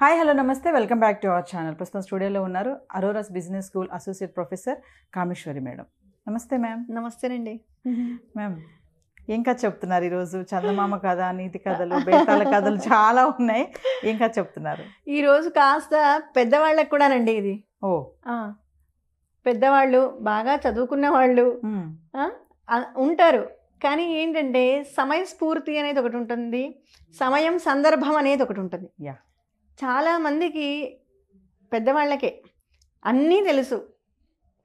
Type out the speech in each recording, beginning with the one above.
Hi hello నమస్తే welcome back to our channel ప్రస్తుతం స్టూడియోలో ఉన్నారు Aurora's business school associate professor Kameswari madam నమస్తే మ్యామ్ నమస్తేనండి మ్యామ్ ఏం కథ చెప్తున్నారు ఈరోజు చందమామ కథ నీతి కథలు బేతాల కథలు చాలా ఉన్నాయి ఏం చెప్తున్నారు ఈరోజు కాస్త పెద్దవాళ్ళకు అండి ఇది ఓ పెద్దవాళ్ళు బాగా చదువుకున్న వాళ్ళు hmm. ఉంటారు కానీ ఏంటంటే సమయస్ఫూర్తి అనేది ఒకటి ఉంటుంది సమయం సందర్భం అనేది ఒకటి ఉంటుంది యా చాలామందికి పెద్దవాళ్ళకే అన్నీ తెలుసు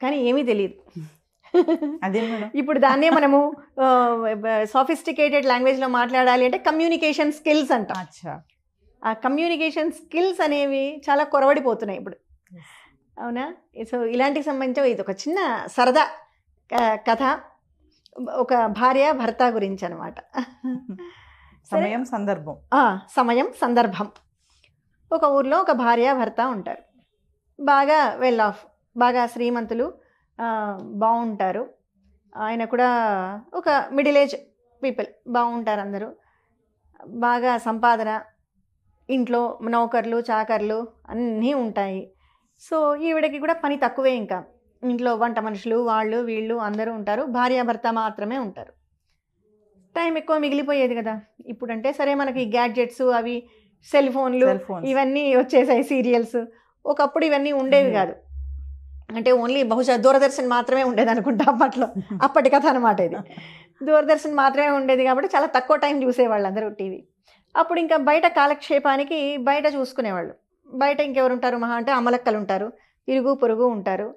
కానీ ఏమీ తెలియదు అదే ఇప్పుడు దాన్నే మనము సోఫిస్టికేటెడ్ లాంగ్వేజ్లో మాట్లాడాలి అంటే కమ్యూనికేషన్ స్కిల్స్ అంటాం ఆ కమ్యూనికేషన్ స్కిల్స్ అనేవి చాలా కొరవడిపోతున్నాయి ఇప్పుడు అవునా సో ఇలాంటికి సంబంధించి ఇది ఒక చిన్న సరదా కథ ఒక భార్య భర్త గురించి అనమాట సమయం సందర్భం సమయం సందర్భం ఒక ఊర్లో ఒక భర్త ఉంటారు బాగా వెల్ ఆఫ్ బాగా శ్రీమంతులు బాగుంటారు ఆయన కూడా ఒక మిడిల్ ఏజ్ పీపుల్ బాగుంటారు అందరూ బాగా సంపాదన ఇంట్లో నౌకర్లు చాకర్లు అన్నీ ఉంటాయి సో ఈవిడకి కూడా పని తక్కువే ఇంకా ఇంట్లో వంట మనుషులు వాళ్ళు వీళ్ళు అందరూ ఉంటారు భార్యాభర్త మాత్రమే ఉంటారు టైం ఎక్కువ మిగిలిపోయేది కదా ఇప్పుడంటే సరే మనకి గ్యాడ్జెట్స్ అవి సెల్ ఫోన్లు ఇవన్నీ వచ్చేసాయి సీరియల్స్ ఒకప్పుడు ఇవన్నీ ఉండేవి కాదు అంటే ఓన్లీ బహుశా దూరదర్శన్ మాత్రమే ఉండేది అనుకుంటా అప్పట్లో అప్పటి కథ అనమాట ఇది దూరదర్శన్ మాత్రమే ఉండేది కాబట్టి చాలా తక్కువ టైం చూసేవాళ్ళు అందరూ టీవీ అప్పుడు ఇంకా బయట కాలక్షేపానికి బయట చూసుకునేవాళ్ళు బయట ఇంకెవరు ఉంటారు మహా అంటే అమలక్కలు ఉంటారు ఇరుగు పొరుగు ఉంటారు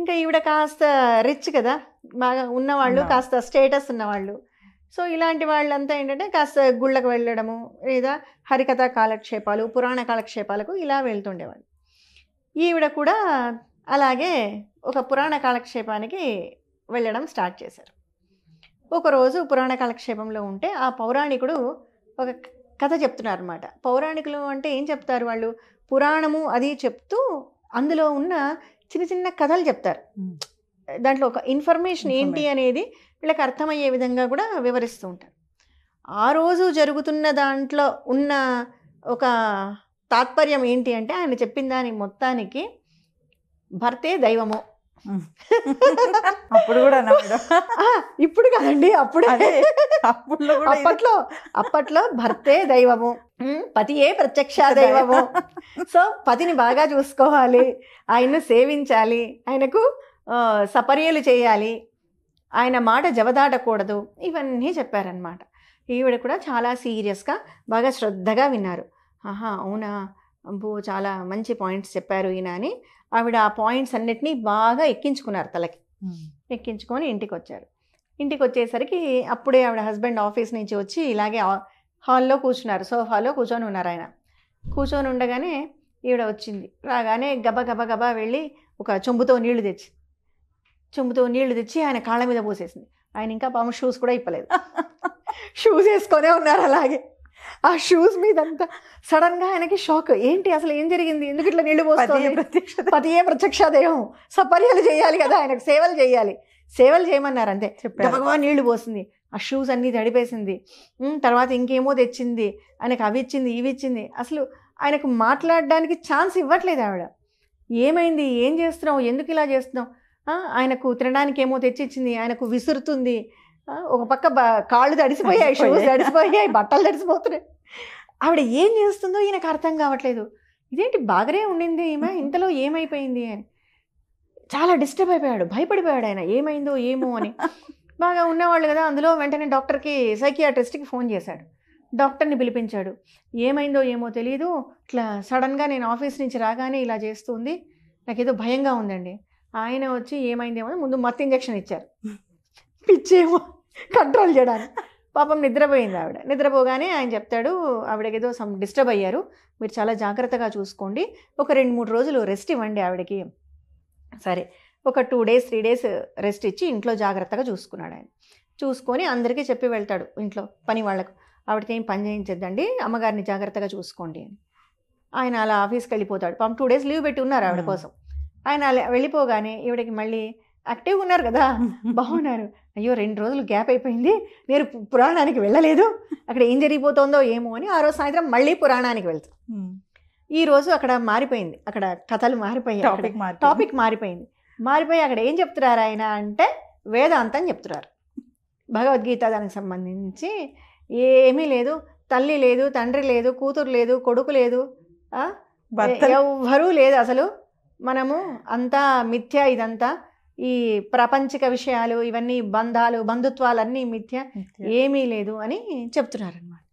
ఇంకా ఈవిడ కాస్త రిచ్ కదా బాగా ఉన్నవాళ్ళు కాస్త స్టేటస్ ఉన్నవాళ్ళు సో ఇలాంటి వాళ్ళంతా ఏంటంటే కాస్త గుళ్ళకు వెళ్ళడము లేదా హరికథ కాలక్షేపాలు పురాణ కాలక్షేపాలకు ఇలా వెళ్తుండేవాళ్ళు ఈవిడ కూడా అలాగే ఒక పురాణ కాలక్షేపానికి వెళ్ళడం స్టార్ట్ చేశారు ఒకరోజు పురాణ కాలక్షేపంలో ఉంటే ఆ పౌరాణికుడు ఒక కథ చెప్తున్నారు అనమాట పౌరాణికులు అంటే ఏం చెప్తారు వాళ్ళు పురాణము అది చెప్తూ అందులో ఉన్న చిన్న చిన్న కథలు చెప్తారు దాంట్లో ఒక ఇన్ఫర్మేషన్ ఏంటి అనేది వీళ్ళకి అర్థమయ్యే విధంగా కూడా వివరిస్తూ ఉంటారు ఆ రోజు జరుగుతున్న దాంట్లో ఉన్న ఒక తాత్పర్యం ఏంటి అంటే ఆయన చెప్పిన దాని మొత్తానికి భర్తే దైవము అప్పుడు కూడా ఇప్పుడు కాదండి అప్పుడు అప్పట్లో అప్పట్లో భర్తే దైవము పతియే ప్రత్యక్ష దైవము సో పతిని బాగా చూసుకోవాలి ఆయన్ను సేవించాలి ఆయనకు సపర్యలు చేయాలి ఆయన మాట జవదాటకూడదు ఇవన్నీ చెప్పారనమాట ఈవిడ కూడా చాలా సీరియస్గా బాగా శ్రద్ధగా విన్నారు ఆహా అవునా అబ్బో చాలా మంచి పాయింట్స్ చెప్పారు ఈయన అని ఆవిడ ఆ పాయింట్స్ అన్నిటినీ బాగా ఎక్కించుకున్నారు తలకి ఎక్కించుకొని ఇంటికి వచ్చారు ఇంటికి వచ్చేసరికి అప్పుడే ఆవిడ హస్బెండ్ ఆఫీస్ నుంచి వచ్చి ఇలాగే హాల్లో కూర్చున్నారు సోఫాలో కూర్చొని ఉన్నారు ఆయన కూర్చొని ఉండగానే ఈవిడ వచ్చింది రాగానే గబ గబ గబా వెళ్ళి ఒక చెంబుతో నీళ్లు తెచ్చి చెంబుతో నీళ్లు తెచ్చి ఆయన కాళ్ళ మీద పోసేసింది ఆయన ఇంకా పాము షూస్ కూడా ఇప్పలేదు షూస్ వేసుకొనే ఉన్నారు అలాగే ఆ షూస్ మీద అంతా సడన్ గా ఆయనకి షాక్ ఏంటి అసలు ఏం జరిగింది ఎందుకు ఇట్లా నీళ్లు పోస్తుంది ప్రత్యక్ష ఏ ప్రత్యక్ష దేహం సపర్యాలు చేయాలి కదా ఆయనకు సేవలు చేయాలి సేవలు చేయమన్నారు అంతే గబగబా నీళ్లు పోసింది ఆ షూస్ అన్నీ తడిపేసింది తర్వాత ఇంకేమో తెచ్చింది ఆయనకు అవి ఇచ్చింది ఇవి ఇచ్చింది అసలు ఆయనకు మాట్లాడడానికి ఛాన్స్ ఇవ్వట్లేదు ఆవిడ ఏమైంది ఏం చేస్తున్నావు ఎందుకు ఇలా చేస్తున్నావు ఆయనకు తినడానికి ఏమో తెచ్చిచ్చింది ఆయనకు విసురుతుంది ఒక పక్క కాళ్ళు తడిసిపోయాయి షూస్ తడిసిపోయాయి బట్టలు తడిసిపోతున్నాయి ఆవిడ ఏం చేస్తుందో ఈయనకు అర్థం కావట్లేదు ఇదేంటి బాగానే ఉండింది ఈమె ఇంతలో ఏమైపోయింది అని చాలా డిస్టర్బ్ అయిపోయాడు భయపడిపోయాడు ఆయన ఏమైందో ఏమో అని బాగా ఉన్నవాళ్ళు కదా అందులో వెంటనే డాక్టర్కి సైకియాట్రిస్ట్కి ఫోన్ చేశాడు డాక్టర్ని పిలిపించాడు ఏమైందో ఏమో తెలియదు ఇట్లా సడన్గా నేను ఆఫీస్ నుంచి రాగానే ఇలా చేస్తుంది నాకేదో భయంగా ఉందండి ఆయన వచ్చి ఏమైందేమో ముందు మత్తు ఇంజక్షన్ ఇచ్చారు పిచ్చేమో కంట్రోల్ చేయడానికి పాపం నిద్రపోయింది ఆవిడ నిద్రపోగానే ఆయన చెప్తాడు ఆవిడకి ఏదో సమ్ డిస్టర్బ్ అయ్యారు మీరు చాలా జాగ్రత్తగా చూసుకోండి ఒక రెండు మూడు రోజులు రెస్ట్ ఇవ్వండి ఆవిడకి సరే ఒక two days three days rest ఇచ్చి ఇంట్లో జాగ్రత్తగా చూసుకున్నాడు ఆయన చూసుకొని అందరికీ చెప్పి వెళ్తాడు ఇంట్లో పని వాళ్ళకు ఆవిడకి ఏం పని చేయించద్దండి అమ్మగారిని జాగ్రత్తగా చూసుకోండి అని ఆయన అలా ఆఫీస్కి వెళ్ళిపోతాడు పాపం టూ డేస్ లీవ్ పెట్టి ఉన్నారు ఆవిడ కోసం ఆయన వెళ్ళిపోగానే ఈవిడకి మళ్ళీ యాక్టివ్గా ఉన్నారు కదా బాగున్నారు అయ్యో రెండు రోజులు గ్యాప్ అయిపోయింది నేను పురాణానికి వెళ్ళలేదు అక్కడ ఏం జరిగిపోతుందో ఏమో అని ఆ రోజు సాయంత్రం మళ్ళీ పురాణానికి వెళ్తాం ఈ రోజు అక్కడ మారిపోయింది అక్కడ కథలు మారిపోయాయి టాపిక్ మారిపోయింది మారిపోయి అక్కడ ఏం చెప్తున్నారు ఆయన అంటే వేదాంతం చెప్తున్నారు భగవద్గీత దానికి సంబంధించి ఏమీ లేదు తల్లి లేదు తండ్రి లేదు కూతురు లేదు కొడుకు లేదు ఎవ్వరూ లేదు అసలు మనము అంతా మిథ్య ఇదంతా ఈ ప్రాపంచిక విషయాలు ఇవన్నీ బంధాలు బంధుత్వాలన్నీ మిథ్య ఏమీ లేదు అని చెప్తున్నారనమాట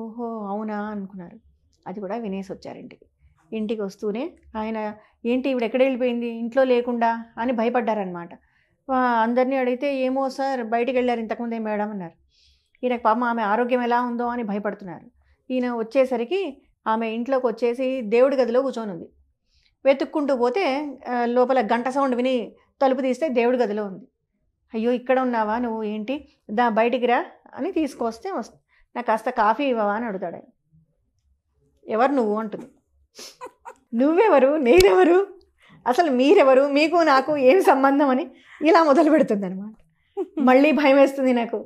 ఓహో అవునా అనుకున్నారు అది కూడా వినేసి వచ్చారు ఇంటికి వస్తూనే ఆయన ఏంటి ఇప్పుడు ఎక్కడ వెళ్ళిపోయింది ఇంట్లో లేకుండా అని భయపడ్డారనమాట అందరినీ అడిగితే ఏమో సార్ బయటికి వెళ్ళారు ఇంతకుముందే మేడం అన్నారు ఈయనకు పాపం ఆమె ఆరోగ్యం ఎలా ఉందో అని భయపడుతున్నారు ఈయన వచ్చేసరికి ఆమె ఇంట్లోకి వచ్చేసి దేవుడి గదిలో కూర్చొని ఉంది వెతుక్కుంటూ పోతే లోపల గంట సౌండ్ విని తలుపు తీస్తే దేవుడి గదిలో ఉంది అయ్యో ఇక్కడ ఉన్నావా నువ్వు ఏంటి దా బయటికి రా అని తీసుకొస్తే వస్తా నాకు కాస్త కాఫీ ఇవ్వవా అని అడుగుతాడు ఎవరు నువ్వు అంటుంది నువ్వెవరు నేనెవరు అసలు మీరెవరు మీకు నాకు ఏం సంబంధం అని ఇలా మొదలు పెడుతుంది అనమాట మళ్ళీ భయం వేస్తుంది నాకు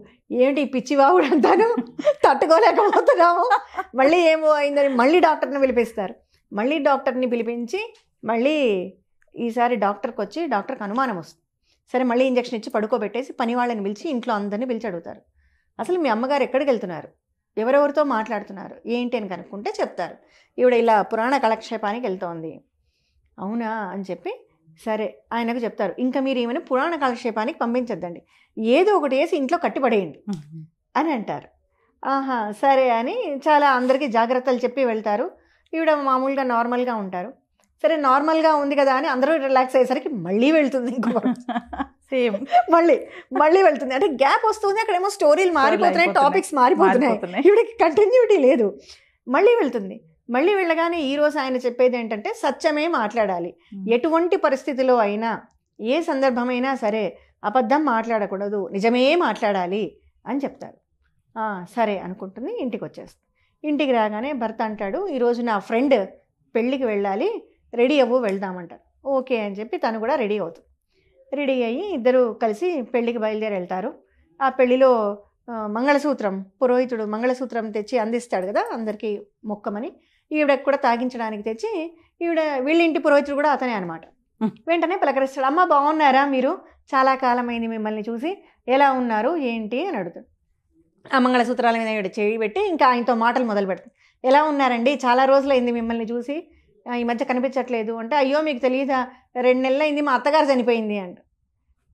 ఏంటి పిచ్చి బాగుడంతాను తట్టుకోలేకపోతున్నాము మళ్ళీ ఏమో అయిందని మళ్ళీ డాక్టర్ని పిలిపిస్తారు మళ్ళీ డాక్టర్ని పిలిపించి మళ్ళీ ఈసారి డాక్టర్కి వచ్చి డాక్టర్కి అనుమానం వస్తుంది సరే మళ్ళీ ఇంజక్షన్ ఇచ్చి పడుకోబెట్టేసి పని వాళ్ళని పిలిచి ఇంట్లో అందరినీ పిలిచి అడుగుతారు అసలు మీ అమ్మగారు ఎక్కడికి వెళ్తున్నారు ఎవరెవరితో మాట్లాడుతున్నారు ఏంటి అని కనుక్కుంటే చెప్తారు ఈవిడ ఇలా పురాణ కాలక్షేపానికి వెళ్తోంది అవునా అని చెప్పి సరే ఆయనకు చెప్తారు ఇంకా మీరు ఏమైనా పురాణ కాలక్షేపానికి పంపించద్దండి ఏదో ఒకటి వేసి ఇంట్లో కట్టిపడేయండి అని అంటారు ఆహా సరే అని చాలా అందరికీ జాగ్రత్తలు చెప్పి వెళ్తారు ఈవిడ మామూలుగా నార్మల్గా ఉంటారు సరే నార్మల్గా ఉంది కదా అని అందరూ రిలాక్స్ అయ్యేసరికి మళ్ళీ వెళ్తుంది ఇంకో సేమ్ మళ్ళీ మళ్ళీ వెళ్తుంది అంటే గ్యాప్ వస్తుంది అక్కడేమో స్టోరీలు మారిపోతున్నాయి టాపిక్స్ మారిపోతున్నాయి ఇవిడికి కంటిన్యూటీ లేదు మళ్ళీ వెళ్తుంది మళ్ళీ వెళ్ళగానే ఈరోజు ఆయన చెప్పేది ఏంటంటే సత్యమే మాట్లాడాలి hmm. ఎటువంటి పరిస్థితిలో అయినా ఏ సందర్భమైనా సరే అబద్ధం మాట్లాడకూడదు నిజమే మాట్లాడాలి అని చెప్తారు సరే అనుకుంటుంది ఇంటికి వచ్చేస్తుంది ఇంటికి రాగానే భర్త అంటాడు ఈరోజు నా ఫ్రెండ్ పెళ్ళికి వెళ్ళాలి రెడీ అవ్వు వెళ్దామంటారు ఓకే అని చెప్పి తను కూడా రెడీ అవుతుంది రెడీ అయ్యి ఇద్దరు కలిసి పెళ్ళికి బయలుదేరి వెళ్తారు ఆ పెళ్ళిలో మంగళసూత్రం పురోహితుడు మంగళసూత్రం తెచ్చి అందిస్తాడు కదా అందరికీ మొక్కమని ఈవిడకి కూడా తాగించడానికి తెచ్చి ఈవిడ వీళ్ళింటి పురోహితుడు కూడా అతనే అనమాట వెంటనే పలకరిస్తాడు అమ్మ బాగున్నారా మీరు చాలా కాలమైంది మిమ్మల్ని చూసి ఎలా ఉన్నారు ఏంటి అని అడుగుతాడు ఆ మంగళసూత్రాల మీద ఈవిడ చేయి పెట్టి ఇంకా ఆయనతో మాటలు మొదలు పెడతాడు ఎలా ఉన్నారండి చాలా రోజులైంది మిమ్మల్ని చూసి ఈ మధ్య కనిపించట్లేదు అంటే అయ్యో మీకు తెలియదా రెండు నెలలు అయింది మా అత్తగారు చనిపోయింది అంట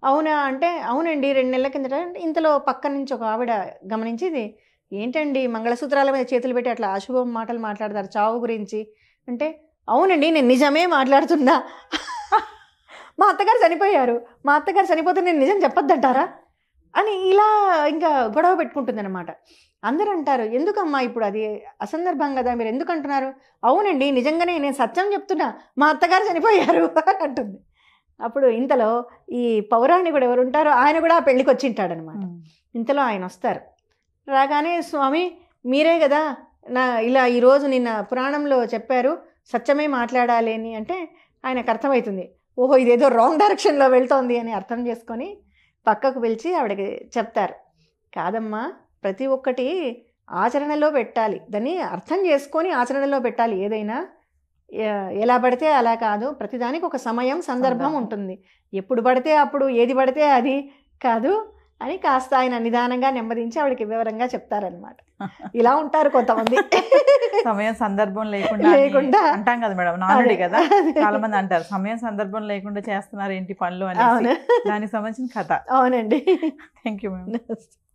అవునా అంటే అవునండి రెండు నెలల కిందట అంటే ఇంతలో పక్క నుంచి ఒక ఆవిడ గమనించి ఏంటండి మంగళసూత్రాల మీద చేతులు పెట్టి అట్లా అశుభ మాటలు మాట్లాడతారు చావు గురించి అంటే అవునండి నేను నిజమే మాట్లాడుతున్నా మా అత్తగారు చనిపోయారు మా అత్తగారు చనిపోతే నేను నిజం చెప్పొద్దంటారా అని ఇలా ఇంకా గొడవ పెట్టుకుంటుందన్నమాట అందరూ అంటారు ఎందుకమ్మా ఇప్పుడు అది అసందర్భం కదా మీరు ఎందుకు అంటున్నారు అవునండి నిజంగానే నేను సత్యం చెప్తున్నా మా అత్తగారు చనిపోయారు అని అంటుంది అప్పుడు ఇంతలో ఈ పౌరాణి కూడా ఎవరు ఉంటారో ఆయన కూడా ఆ పెళ్ళికి వచ్చింటాడనమాట ఇంతలో ఆయన వస్తారు రాగానే స్వామి మీరే కదా నా ఇలా ఈరోజు నిన్న పురాణంలో చెప్పారు సత్యమే మాట్లాడాలి అని అంటే ఆయనకు అర్థమవుతుంది ఓహో ఇదేదో రాంగ్ డైరెక్షన్లో వెళ్తోంది అని అర్థం చేసుకొని పక్కకు పిలిచి ఆవిడకి చెప్తారు కాదమ్మా ప్రతి ఒక్కటి ఆచరణలో పెట్టాలి దాన్ని అర్థం చేసుకొని ఆచరణలో పెట్టాలి ఏదైనా ఎలా పడితే అలా కాదు ప్రతిదానికి ఒక సమయం సందర్భం ఉంటుంది ఎప్పుడు పడితే అప్పుడు ఏది పడితే అది కాదు అని కాస్త ఆయన నిదానంగా నెమ్మదించి ఆవిడకి వివరంగా చెప్తారనమాట ఇలా ఉంటారు కొంతమంది సమయం సందర్భం లేకుండా లేకుండా అంటాం కదా మేడం నానుడి కదా చాలా మంది అంటారు సమయం సందర్భం లేకుండా చేస్తున్నారు ఏంటి పనులు అని దానికి సంబంధించిన కథ అవునండి థ్యాంక్ యూ మేడం